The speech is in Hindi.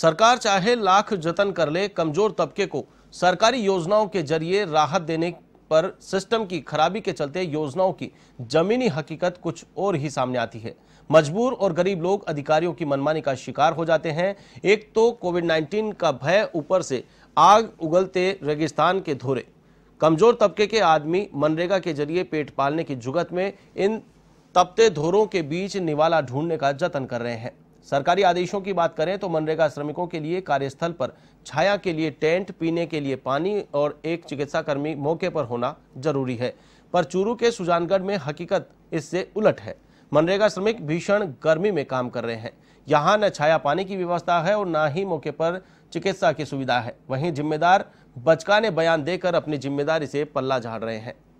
सरकार चाहे लाख जतन कर ले कमजोर तबके को सरकारी योजनाओं के जरिए राहत देने पर सिस्टम की खराबी के चलते योजनाओं की जमीनी हकीकत कुछ और ही सामने आती है मजबूर और गरीब लोग अधिकारियों की मनमानी का शिकार हो जाते हैं एक तो कोविड 19 का भय ऊपर से आग उगलते रेगिस्तान के धोरे कमजोर तबके के आदमी मनरेगा के जरिए पेट पालने की जुगत में इन तपते धोरों के बीच निवाला ढूंढने का जतन कर रहे हैं सरकारी आदेशों की बात करें तो मनरेगा श्रमिकों के लिए कार्यस्थल पर छाया के लिए टेंट पीने के लिए पानी और एक चिकित्सा कर्मी मौके पर होना जरूरी है पर चूरू के सुजानगढ़ में हकीकत इससे उलट है मनरेगा श्रमिक भीषण गर्मी में काम कर रहे हैं यहाँ न छाया पानी की व्यवस्था है और न ही मौके पर चिकित्सा की सुविधा है वहीं जिम्मेदार बचका ने बयान देकर अपनी जिम्मेदारी से पल्ला झाड़ रहे हैं